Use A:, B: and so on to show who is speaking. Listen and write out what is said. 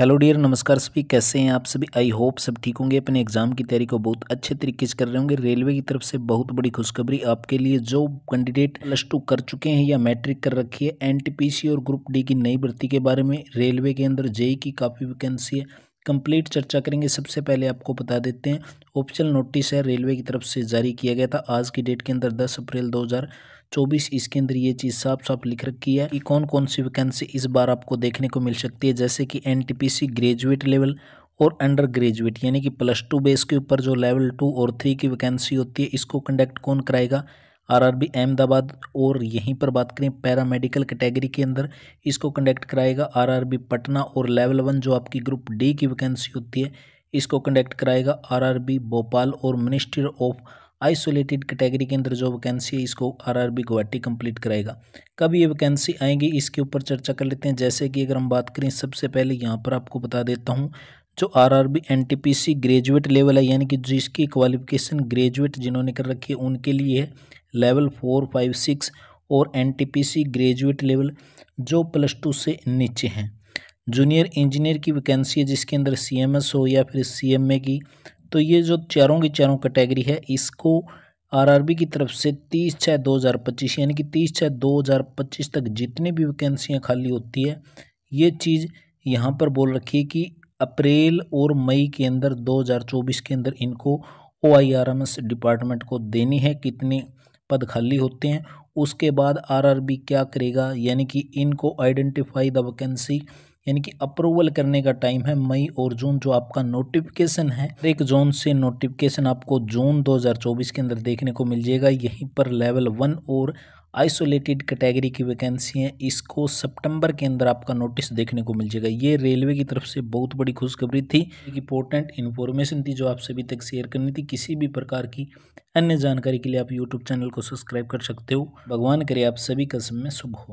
A: hello dear नमस्कार सभी कैसे हैं आप सभी आई होप सब ठीक होंगे अपने एग्ज़ाम की तैयारी को बहुत अच्छे तरीके से कर रहे होंगे रेलवे की तरफ से बहुत बड़ी खुशखबरी आपके लिए जो कैंडिडेट प्लस टू कर चुके हैं या मैट्रिक कर रखी है एनटीपीसी और ग्रुप डी की नई भर्ती के बारे में रेलवे के अंदर जेई e e की काफ़ी वैकेंसी है कंप्लीट चर्चा करेंगे सबसे पहले आपको बता देते हैं ऑप्शनल नोटिस है रेलवे की तरफ से जारी किया गया था आज की डेट के अंदर 10 अप्रैल चौबीस इसके अंदर ये चीज़ साफ साफ लिख रखी है कि कौन कौन सी वैकेंसी इस बार आपको देखने को मिल सकती है जैसे कि एनटीपीसी ग्रेजुएट लेवल और अंडर ग्रेजुएट यानी कि प्लस टू बेस के ऊपर जो लेवल टू और थ्री की वैकेंसी होती है इसको कंडक्ट कौन कराएगा आरआरबी अहमदाबाद और यहीं पर बात करें पैरामेडिकल कैटेगरी के अंदर इसको कंडक्ट कराएगा आरआरबी पटना और लेवल वन जो आपकी ग्रुप डी की वैकेंसी होती है इसको कंडक्ट कराएगा आरआरबी भोपाल और मिनिस्ट्री ऑफ आइसोलेटेड कैटेगरी के अंदर जो वैकेंसी है इसको आरआरबी गुवाहाटी कंप्लीट कराएगा कब ये वैकेंसी आएंगी इसके ऊपर चर्चा कर लेते हैं जैसे कि अगर हम बात करें सबसे पहले यहाँ पर आपको बता देता हूँ जो आरआरबी एनटीपीसी ग्रेजुएट लेवल है यानी कि जिसकी क्वालिफिकेशन ग्रेजुएट जिन्होंने कर रखी है उनके लिए है लेवल फोर फाइव सिक्स और सी ग्रेजुएट लेवल जो प्लस टू से नीचे हैं जूनियर इंजीनियर की वैकेंसी है जिसके अंदर एस हो या फिर ए की तो ये जो चारों की चारों कैटेगरी है इसको आरआरबी की तरफ से तीस छः दो हज़ार पच्चीस यानी कि तीस छः दो हज़ार पच्चीस तक जितनी भी वैकेंसियाँ खाली होती है ये चीज़ यहाँ पर बोल रखी है कि अप्रैल और मई के अंदर 2024 के अंदर इनको O I R M S department को देनी है कितने पद खाली होते हैं उसके बाद आरआरबी क्या करेगा यानी कि इनको आइडेंटिफाई द वैकेंसी यानी कि अप्रूवल करने का टाइम है मई और जून जो आपका नोटिफिकेशन है एक जोन से नोटिफिकेशन आपको जून 2024 के अंदर देखने को मिल जाएगा यहीं पर लेवल वन और आइसोलेटेड कैटेगरी की वैकेंसी है इसको सितंबर के अंदर आपका नोटिस देखने को मिल जाएगा ये रेलवे की तरफ से बहुत बड़ी खुशखबरी थी एक इंपॉर्टेंट इन्फॉर्मेशन थी जो आप सभी तक शेयर करनी थी किसी भी प्रकार की अन्य जानकारी के लिए आप यूट्यूब चैनल को सब्सक्राइब कर सकते हो भगवान करे आप सभी का समय शुभ हो